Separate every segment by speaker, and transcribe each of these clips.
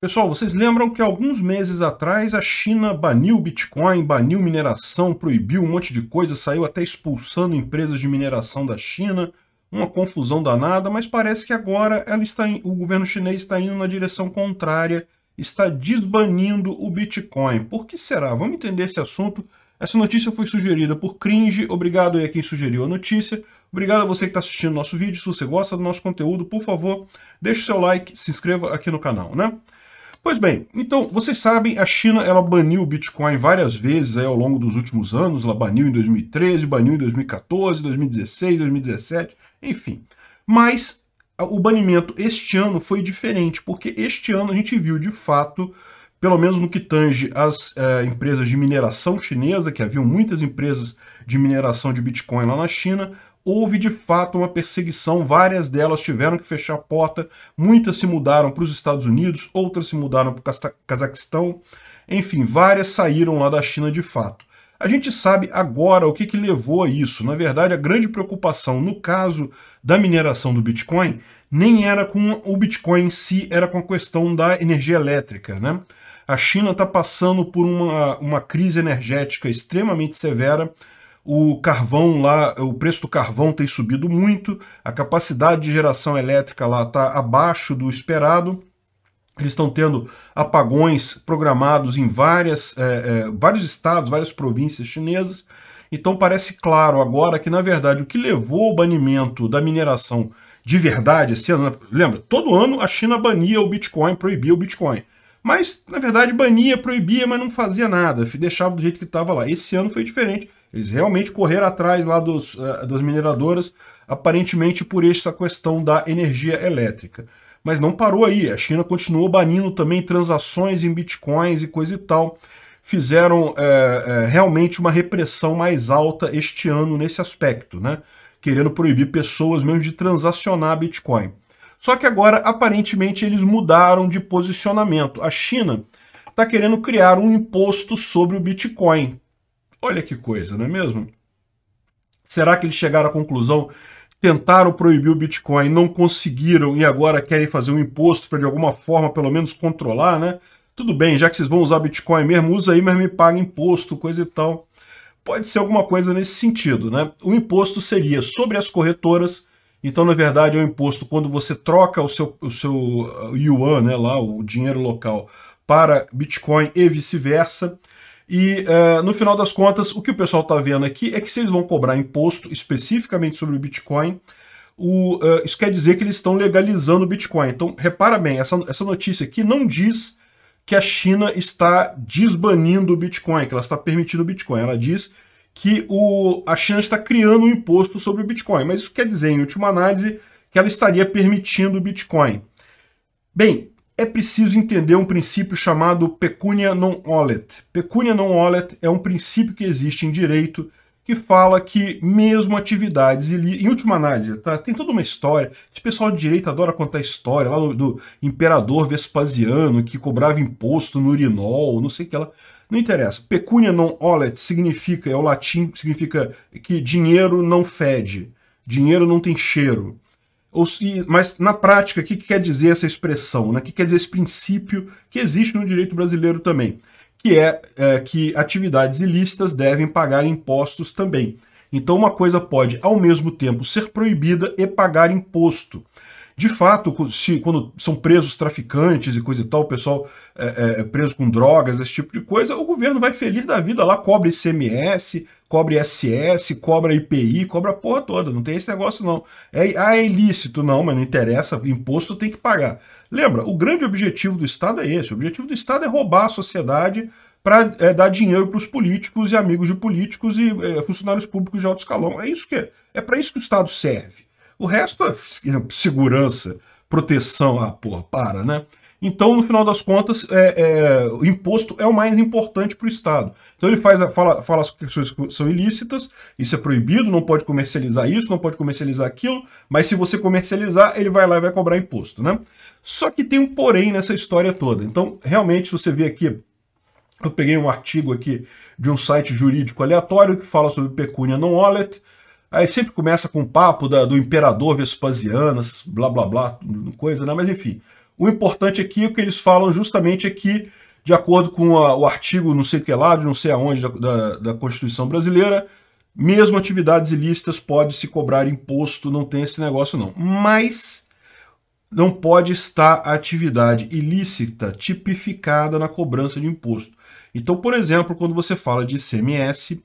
Speaker 1: Pessoal, vocês lembram que alguns meses atrás a China baniu Bitcoin, baniu mineração, proibiu um monte de coisa, saiu até expulsando empresas de mineração da China, uma confusão danada, mas parece que agora ela está o governo chinês está indo na direção contrária, está desbanindo o Bitcoin. Por que será? Vamos entender esse assunto. Essa notícia foi sugerida por Cringe, obrigado aí a quem sugeriu a notícia. Obrigado a você que está assistindo nosso vídeo. Se você gosta do nosso conteúdo, por favor, deixe o seu like, se inscreva aqui no canal, né? Pois bem, então, vocês sabem, a China ela baniu o Bitcoin várias vezes aí, ao longo dos últimos anos. Ela baniu em 2013, baniu em 2014, 2016, 2017, enfim. Mas o banimento este ano foi diferente, porque este ano a gente viu de fato, pelo menos no que tange as eh, é, empresas de mineração chinesa, que haviam muitas empresas de mineração de Bitcoin lá na China, houve de fato uma perseguição, várias delas tiveram que fechar a porta, muitas se mudaram para os Estados Unidos, outras se mudaram para o Cazaquistão, enfim, várias saíram lá da China de fato. A gente sabe agora o que, que levou a isso. Na verdade, a grande preocupação no caso da mineração do Bitcoin nem era com o Bitcoin em si, era com a questão da energia elétrica. Né? A China está passando por uma, uma crise energética extremamente severa o carvão lá, o preço do carvão tem subido muito, a capacidade de geração elétrica lá está abaixo do esperado. Eles estão tendo apagões programados em várias, é, é, vários estados, várias províncias chinesas. Então parece claro agora que, na verdade, o que levou ao banimento da mineração de verdade esse ano, lembra? Todo ano a China bania o Bitcoin, proibia o Bitcoin mas na verdade bania, proibia, mas não fazia nada, deixava do jeito que estava lá. Esse ano foi diferente, eles realmente correram atrás lá dos, uh, das mineradoras, aparentemente por esta questão da energia elétrica. Mas não parou aí, a China continuou banindo também transações em bitcoins e coisa e tal. Fizeram eh, eh, realmente uma repressão mais alta este ano nesse aspecto, né? Querendo proibir pessoas mesmo de transacionar Bitcoin. Só que agora, aparentemente, eles mudaram de posicionamento. A China está querendo criar um imposto sobre o Bitcoin. Olha que coisa, não é mesmo? Será que eles chegaram à conclusão? Tentaram proibir o Bitcoin, não conseguiram e agora querem fazer um imposto para de alguma forma, pelo menos, controlar, né? Tudo bem, já que vocês vão usar Bitcoin mesmo, usa aí, mas me paga imposto, coisa e tal. Pode ser alguma coisa nesse sentido, né? O imposto seria sobre as corretoras então, na verdade, é um imposto quando você troca o seu, o seu uh, yuan, né, lá, o dinheiro local, para Bitcoin e vice-versa. E uh, no final das contas, o que o pessoal está vendo aqui é que se eles vão cobrar imposto especificamente sobre o Bitcoin, o, uh, isso quer dizer que eles estão legalizando o Bitcoin. Então, repara bem, essa, essa notícia aqui não diz que a China está desbanindo o Bitcoin, que ela está permitindo o Bitcoin. Ela diz que o, a China está criando um imposto sobre o Bitcoin. Mas isso quer dizer, em última análise, que ela estaria permitindo o Bitcoin. Bem, é preciso entender um princípio chamado pecunia non olet. Pecunia non olet é um princípio que existe em direito que fala que mesmo atividades, em última análise, tá? tem toda uma história, esse pessoal de direito adora contar história lá do, do imperador Vespasiano que cobrava imposto no urinol, não sei o que lá. Ela... Não interessa. Pecunia non olet significa, é o latim, significa que dinheiro não fede, dinheiro não tem cheiro. mas na prática, o que, quer dizer essa expressão? Né? O né? que quer dizer esse princípio que existe no direito brasileiro também? Que é, é que atividades ilícitas devem pagar impostos também. Então, uma coisa pode, ao mesmo tempo, ser proibida e pagar imposto. De fato, se quando são presos traficantes e coisa e tal, o pessoal é, é, é preso com drogas, esse tipo de coisa, o governo vai feliz da vida lá, cobre ICMS, cobre SS, cobra IPI, cobra a porra toda. Não tem esse negócio, não. É, ah, é ilícito, não, mas não interessa, imposto tem que pagar. Lembra, o grande objetivo do Estado é esse. O objetivo do Estado é roubar a sociedade para é, dar dinheiro para os políticos e amigos de políticos e é, funcionários públicos de alto escalão. É isso que é. É para isso que o Estado serve. O resto é, é segurança, proteção. Ah, porra, para, né? Então, no final das contas, é, é, o imposto é o mais importante para o Estado. Então, ele faz, fala, fala as questões que são ilícitas, isso é proibido, não pode comercializar isso, não pode comercializar aquilo, mas se você comercializar, ele vai lá e vai cobrar imposto. Né? Só que tem um porém nessa história toda. Então, realmente, você vê aqui, eu peguei um artigo aqui de um site jurídico aleatório que fala sobre pecúnia não wallet Aí sempre começa com um papo da, do imperador Vespasiano, blá blá blá, coisa, né? Mas enfim. O importante aqui, o que eles falam justamente é que, de acordo com a, o artigo não sei que lá, de não sei aonde, da, da, da Constituição Brasileira, mesmo atividades ilícitas pode se cobrar imposto, não tem esse negócio não. Mas não pode estar a atividade ilícita tipificada na cobrança de imposto. Então, por exemplo, quando você fala de ICMS,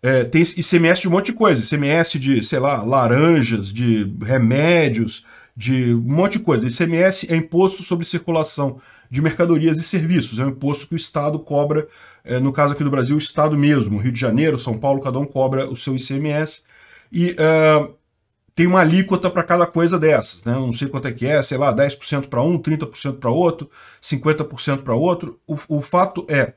Speaker 1: é, tem ICMS de um monte de coisa, ICMS de, sei lá, laranjas, de remédios, de um monte de coisa. ICMS é imposto sobre circulação de mercadorias e serviços, é um imposto que o Estado cobra, é, no caso aqui do Brasil, o Estado mesmo, Rio de Janeiro, São Paulo, cada um cobra o seu ICMS. E uh, tem uma alíquota para cada coisa dessas, né? Não sei quanto é que é, sei lá, 10% para um, 30% para outro, 50% para outro. O, o fato é,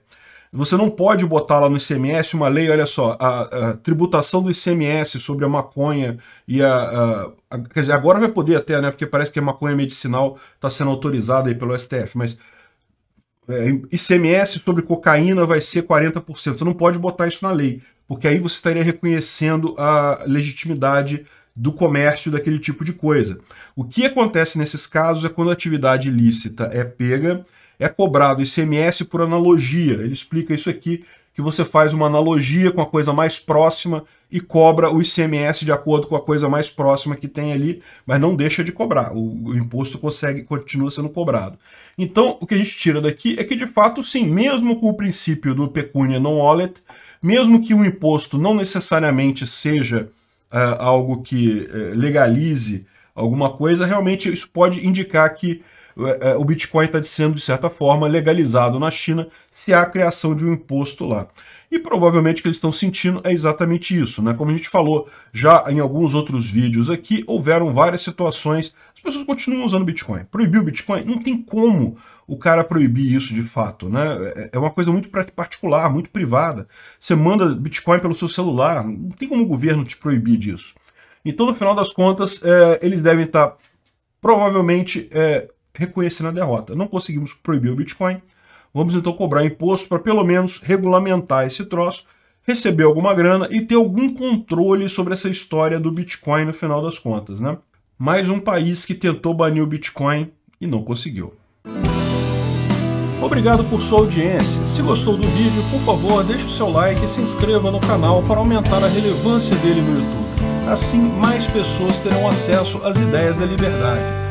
Speaker 1: você não pode botar lá no ICMS uma lei, olha só, a, a tributação do ICMS sobre a maconha e a, a, Quer dizer, agora vai poder até, né? Porque parece que a maconha medicinal está sendo autorizada aí pelo STF, mas é, ICMS sobre cocaína vai ser 40%. Você não pode botar isso na lei, porque aí você estaria reconhecendo a legitimidade do comércio daquele tipo de coisa. O que acontece nesses casos é quando a atividade ilícita é pega é cobrado ICMS por analogia. Ele explica isso aqui, que você faz uma analogia com a coisa mais próxima e cobra o ICMS de acordo com a coisa mais próxima que tem ali, mas não deixa de cobrar. O, o imposto consegue continua sendo cobrado. Então, o que a gente tira daqui é que de fato, sim, mesmo com o princípio do pecunia non olet, mesmo que o imposto não necessariamente seja uh, algo que uh, legalize alguma coisa, realmente isso pode indicar que é, é, o Bitcoin está sendo, de certa forma, legalizado na China se há a criação de um imposto lá. E provavelmente o que eles estão sentindo é exatamente isso. Né? Como a gente falou já em alguns outros vídeos aqui, houveram várias situações. As pessoas continuam usando Bitcoin. Proibir o Bitcoin? Não tem como o cara proibir isso de fato. Né? É, é uma coisa muito particular, muito privada. Você manda Bitcoin pelo seu celular, não tem como o governo te proibir disso. Então, no final das contas, é, eles devem estar tá, provavelmente é, reconhecendo a derrota. Não conseguimos proibir o Bitcoin, vamos então cobrar imposto para pelo menos regulamentar esse troço, receber alguma grana e ter algum controle sobre essa história do Bitcoin no final das contas, né? Mais um país que tentou banir o Bitcoin e não conseguiu. Obrigado por sua audiência. Se gostou do vídeo, por favor, deixe o seu like e se inscreva no canal para aumentar a relevância dele no YouTube. Assim, mais pessoas terão acesso às ideias da liberdade